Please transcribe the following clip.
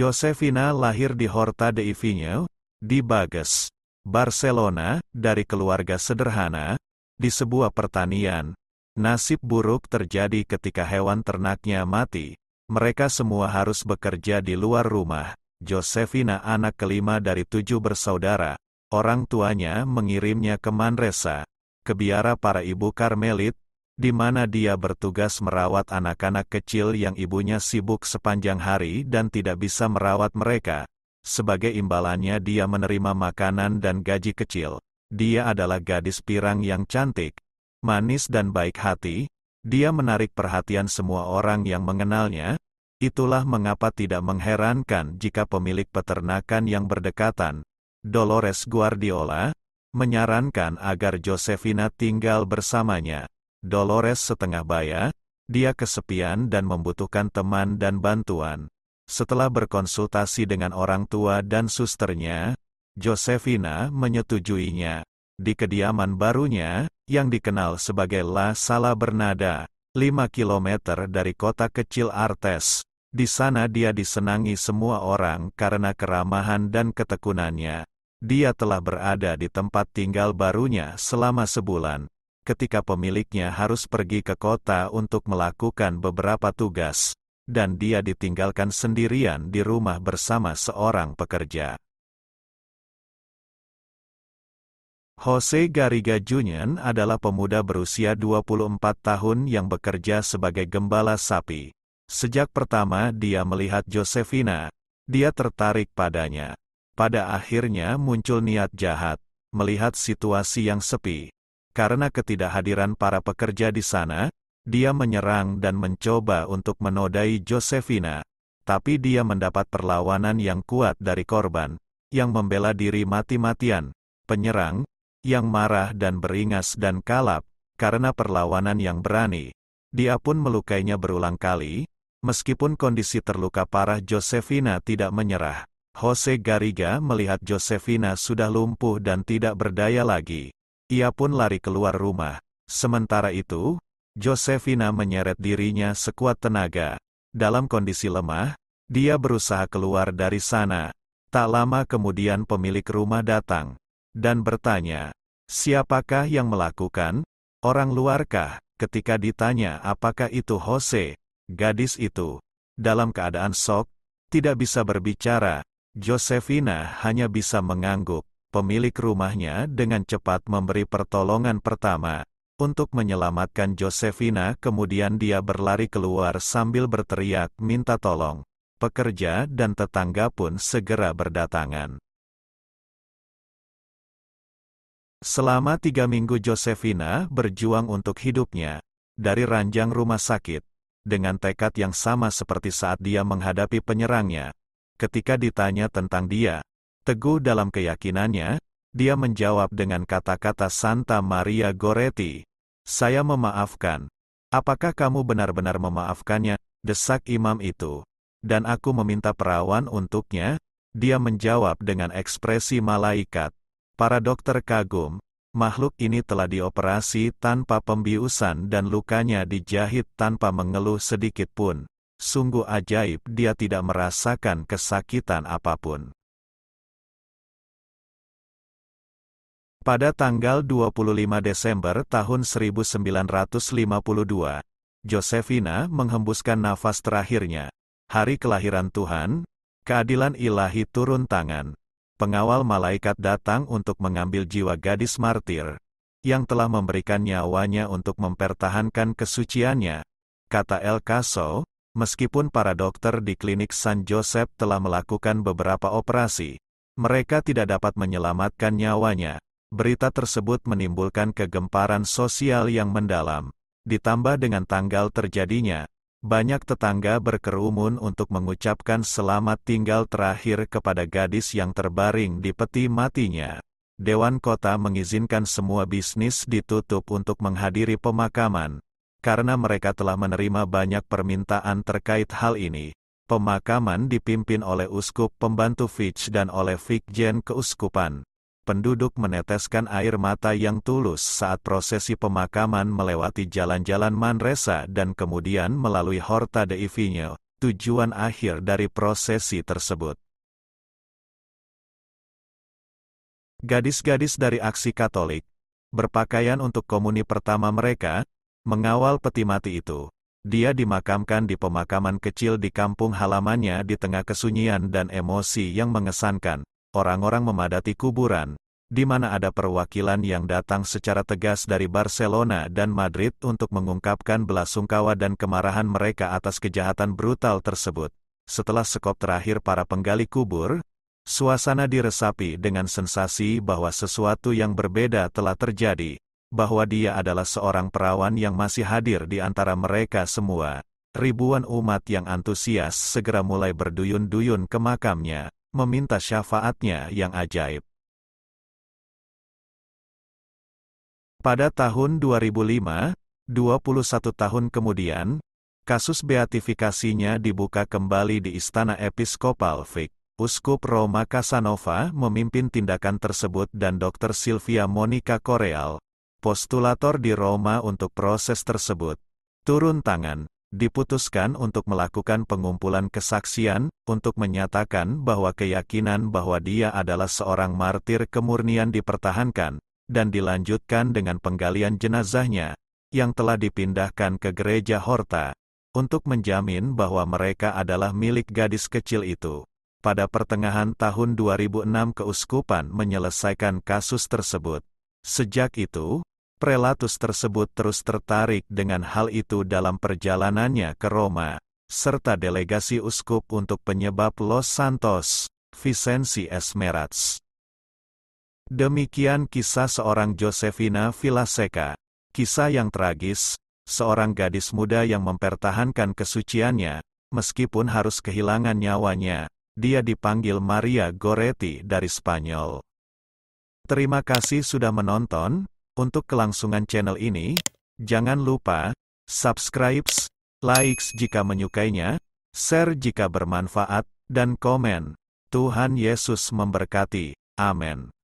Josefina lahir di Horta de Ivinho, di Bages, Barcelona, dari keluarga sederhana, di sebuah pertanian. Nasib buruk terjadi ketika hewan ternaknya mati. Mereka semua harus bekerja di luar rumah. Josefina anak kelima dari tujuh bersaudara. Orang tuanya mengirimnya ke Manresa, ke biara para ibu Karmelit, di mana dia bertugas merawat anak-anak kecil yang ibunya sibuk sepanjang hari dan tidak bisa merawat mereka. Sebagai imbalannya dia menerima makanan dan gaji kecil. Dia adalah gadis pirang yang cantik, manis dan baik hati. Dia menarik perhatian semua orang yang mengenalnya, Itulah mengapa tidak mengherankan jika pemilik peternakan yang berdekatan, Dolores Guardiola, menyarankan agar Josefina tinggal bersamanya. Dolores setengah baya, dia kesepian dan membutuhkan teman dan bantuan. Setelah berkonsultasi dengan orang tua dan susternya, Josefina menyetujuinya. Di kediaman barunya, yang dikenal sebagai La Sala Bernada, 5 km dari kota kecil Artes. Di sana dia disenangi semua orang karena keramahan dan ketekunannya. Dia telah berada di tempat tinggal barunya selama sebulan ketika pemiliknya harus pergi ke kota untuk melakukan beberapa tugas, dan dia ditinggalkan sendirian di rumah bersama seorang pekerja. Jose Gariga Junior adalah pemuda berusia 24 tahun yang bekerja sebagai gembala sapi. Sejak pertama dia melihat Josefina, dia tertarik padanya. Pada akhirnya muncul niat jahat, melihat situasi yang sepi, karena ketidakhadiran para pekerja di sana, dia menyerang dan mencoba untuk menodai Josefina, tapi dia mendapat perlawanan yang kuat dari korban, yang membela diri mati-matian, penyerang, yang marah dan beringas dan kalap, karena perlawanan yang berani. Dia pun melukainya berulang kali, meskipun kondisi terluka parah Josefina tidak menyerah. Jose Gariga melihat Josefina sudah lumpuh dan tidak berdaya lagi. Ia pun lari keluar rumah. Sementara itu, Josefina menyeret dirinya sekuat tenaga. Dalam kondisi lemah, dia berusaha keluar dari sana. Tak lama kemudian pemilik rumah datang dan bertanya, siapakah yang melakukan? Orang luarkah? Ketika ditanya apakah itu Jose, gadis itu, dalam keadaan sok, tidak bisa berbicara, Josefina hanya bisa mengangguk pemilik rumahnya dengan cepat memberi pertolongan pertama untuk menyelamatkan Josefina kemudian dia berlari keluar sambil berteriak minta tolong. Pekerja dan tetangga pun segera berdatangan. Selama tiga minggu Josefina berjuang untuk hidupnya, dari ranjang rumah sakit, dengan tekad yang sama seperti saat dia menghadapi penyerangnya. Ketika ditanya tentang dia, Teguh dalam keyakinannya, dia menjawab dengan kata-kata Santa Maria Goretti. Saya memaafkan. Apakah kamu benar-benar memaafkannya? Desak imam itu. Dan aku meminta perawan untuknya? Dia menjawab dengan ekspresi malaikat. Para dokter kagum. Makhluk ini telah dioperasi tanpa pembiusan dan lukanya dijahit tanpa mengeluh sedikit pun. Sungguh ajaib dia tidak merasakan kesakitan apapun. Pada tanggal 25 Desember tahun 1952, Josefina menghembuskan nafas terakhirnya. Hari kelahiran Tuhan, keadilan ilahi turun tangan. Pengawal malaikat datang untuk mengambil jiwa gadis martir yang telah memberikan nyawanya untuk mempertahankan kesuciannya, kata El Caso, meskipun para dokter di klinik San Joseph telah melakukan beberapa operasi, mereka tidak dapat menyelamatkan nyawanya. Berita tersebut menimbulkan kegemparan sosial yang mendalam, ditambah dengan tanggal terjadinya. Banyak tetangga berkerumun untuk mengucapkan selamat tinggal terakhir kepada gadis yang terbaring di peti matinya. Dewan Kota mengizinkan semua bisnis ditutup untuk menghadiri pemakaman, karena mereka telah menerima banyak permintaan terkait hal ini. Pemakaman dipimpin oleh Uskup Pembantu Fitch dan oleh Vikjen Keuskupan penduduk meneteskan air mata yang tulus saat prosesi pemakaman melewati jalan-jalan Manresa dan kemudian melalui Horta de Ivinyo, tujuan akhir dari prosesi tersebut. Gadis-gadis dari aksi Katolik, berpakaian untuk komuni pertama mereka, mengawal peti mati itu. Dia dimakamkan di pemakaman kecil di kampung halamannya di tengah kesunyian dan emosi yang mengesankan, orang-orang memadati kuburan, di mana ada perwakilan yang datang secara tegas dari Barcelona dan Madrid untuk mengungkapkan belasungkawa dan kemarahan mereka atas kejahatan brutal tersebut. Setelah sekop terakhir para penggali kubur, suasana diresapi dengan sensasi bahwa sesuatu yang berbeda telah terjadi, bahwa dia adalah seorang perawan yang masih hadir di antara mereka semua. Ribuan umat yang antusias segera mulai berduyun-duyun ke makamnya meminta syafaatnya yang ajaib. Pada tahun 2005, 21 tahun kemudian, kasus beatifikasinya dibuka kembali di Istana Episkopal Vic. Uskup Roma Casanova memimpin tindakan tersebut dan Dr. Silvia Monica Koreal, postulator di Roma untuk proses tersebut, turun tangan diputuskan untuk melakukan pengumpulan kesaksian, untuk menyatakan bahwa keyakinan bahwa dia adalah seorang martir kemurnian dipertahankan, dan dilanjutkan dengan penggalian jenazahnya, yang telah dipindahkan ke gereja Horta, untuk menjamin bahwa mereka adalah milik gadis kecil itu. Pada pertengahan tahun 2006 keuskupan menyelesaikan kasus tersebut. Sejak itu, prelatus tersebut terus tertarik dengan hal itu dalam perjalanannya ke Roma, serta delegasi uskup untuk penyebab Los Santos, Vicenzi Esmerats. Demikian kisah seorang Josefina Villaseca, kisah yang tragis, seorang gadis muda yang mempertahankan kesuciannya, meskipun harus kehilangan nyawanya, dia dipanggil Maria Goretti dari Spanyol. Terima kasih sudah menonton, untuk kelangsungan channel ini, jangan lupa subscribe, likes jika menyukainya, share jika bermanfaat, dan komen. Tuhan Yesus memberkati. Amin.